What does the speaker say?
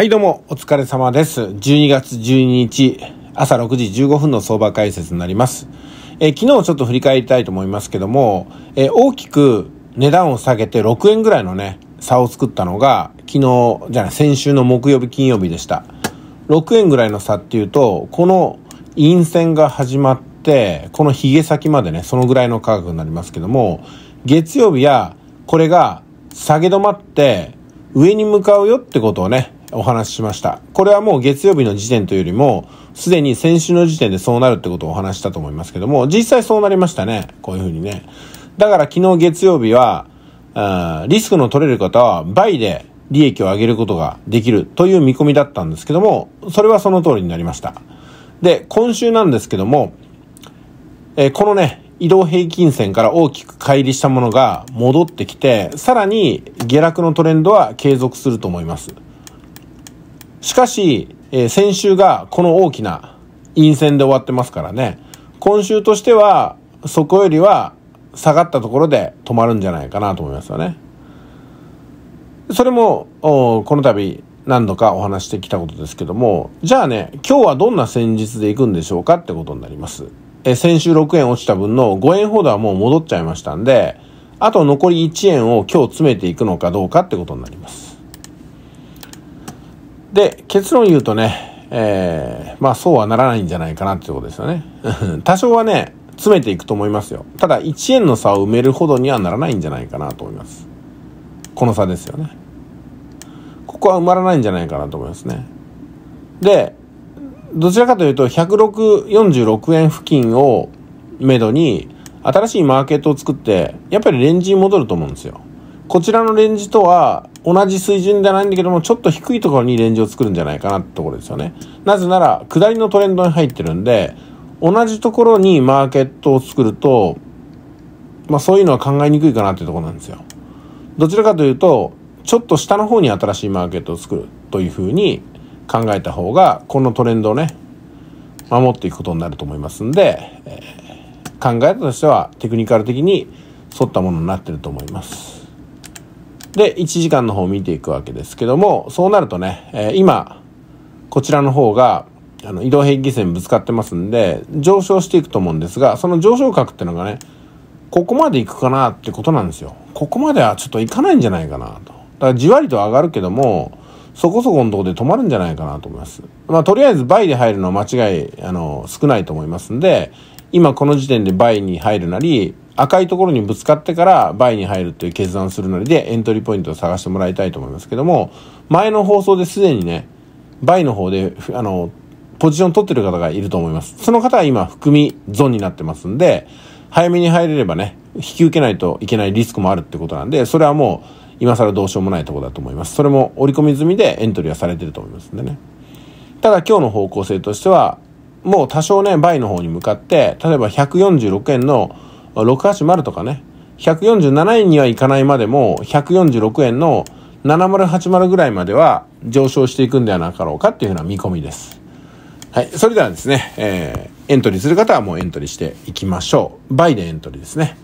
はいどうも、お疲れ様です。12月12日、朝6時15分の相場解説になります。えー、昨日ちょっと振り返りたいと思いますけども、えー、大きく値段を下げて6円ぐらいのね、差を作ったのが、昨日、じゃない、先週の木曜日、金曜日でした。6円ぐらいの差っていうと、この陰線が始まって、このヒゲ先までね、そのぐらいの価格になりますけども、月曜日や、これが下げ止まって、上に向かうよってことをね、お話ししました。これはもう月曜日の時点というよりも、すでに先週の時点でそうなるってことをお話したと思いますけども、実際そうなりましたね。こういうふうにね。だから昨日月曜日は、リスクの取れる方は倍で利益を上げることができるという見込みだったんですけども、それはその通りになりました。で、今週なんですけども、えー、このね、移動平均線から大きく乖離したものが戻ってきて、さらに下落のトレンドは継続すると思います。しかし、えー、先週がこの大きな陰線で終わってますからね、今週としては、そこよりは下がったところで止まるんじゃないかなと思いますよね。それも、この度何度かお話してきたことですけども、じゃあね、今日はどんな戦術でいくんでしょうかってことになります。え先週6円落ちた分の5円ほどはもう戻っちゃいましたんで、あと残り1円を今日詰めていくのかどうかってことになります。で、結論言うとね、えー、まあそうはならないんじゃないかなってことですよね。多少はね、詰めていくと思いますよ。ただ1円の差を埋めるほどにはならないんじゃないかなと思います。この差ですよね。ここは埋まらないんじゃないかなと思いますね。で、どちらかというと、106、46円付近をめどに、新しいマーケットを作って、やっぱりレンジに戻ると思うんですよ。こちらのレンジとは同じ水準ではないんだけども、ちょっと低いところにレンジを作るんじゃないかなってところですよね。なぜなら、下りのトレンドに入ってるんで、同じところにマーケットを作ると、まあそういうのは考えにくいかなっていうところなんですよ。どちらかというと、ちょっと下の方に新しいマーケットを作るというふうに考えた方が、このトレンドをね、守っていくことになると思いますんで、えー、考え方としてはテクニカル的に沿ったものになってると思います。で、1時間の方を見ていくわけですけども、そうなるとね、えー、今、こちらの方が、あの、移動平均線ぶつかってますんで、上昇していくと思うんですが、その上昇角ってのがね、ここまで行くかなってことなんですよ。ここまではちょっと行かないんじゃないかなと。だからじわりと上がるけども、そこそこのとこで止まるんじゃないかなと思います。まあ、とりあえず倍で入るのは間違い、あの、少ないと思いますんで、今この時点で倍に入るなり、赤いところにぶつかってから倍に入るという決断するのでエントリーポイントを探してもらいたいと思いますけども、前の放送ですでにね、倍の方で、あの、ポジション取ってる方がいると思います。その方は今、含みゾンになってますんで、早めに入れればね、引き受けないといけないリスクもあるってことなんで、それはもう、今更どうしようもないとこだと思います。それも織り込み済みでエントリーはされてると思いますんでね。ただ今日の方向性としては、もう多少ね、倍の方に向かって、例えば146円の680とかね、147円にはいかないまでも、146円の7080ぐらいまでは上昇していくんではなかろうかっていうふうな見込みです。はい。それではですね、えー、エントリーする方はもうエントリーしていきましょう。バイでエントリーですね。